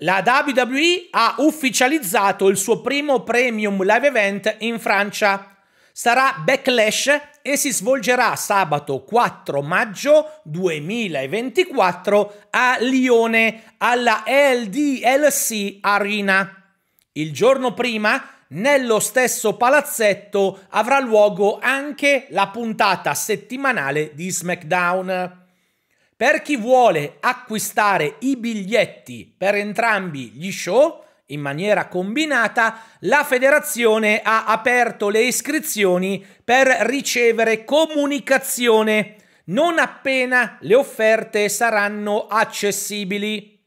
La WWE ha ufficializzato il suo primo premium live event in Francia. Sarà Backlash e si svolgerà sabato 4 maggio 2024 a Lione alla LDLC Arena. Il giorno prima nello stesso palazzetto avrà luogo anche la puntata settimanale di SmackDown. Per chi vuole acquistare i biglietti per entrambi gli show in maniera combinata, la federazione ha aperto le iscrizioni per ricevere comunicazione non appena le offerte saranno accessibili.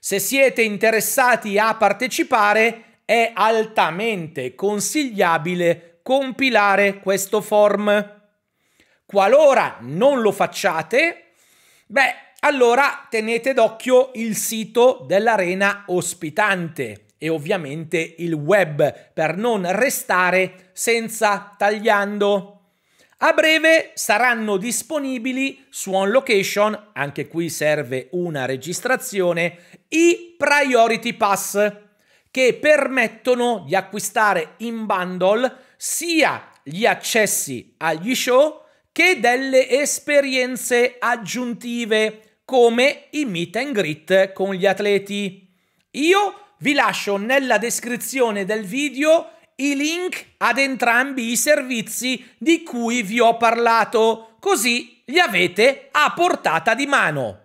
Se siete interessati a partecipare, è altamente consigliabile compilare questo form. Qualora non lo facciate, Beh, allora tenete d'occhio il sito dell'arena ospitante e ovviamente il web per non restare senza tagliando. A breve saranno disponibili su On Location, anche qui serve una registrazione, i Priority Pass che permettono di acquistare in bundle sia gli accessi agli show che delle esperienze aggiuntive come i meet and greet con gli atleti. Io vi lascio nella descrizione del video i link ad entrambi i servizi di cui vi ho parlato, così li avete a portata di mano.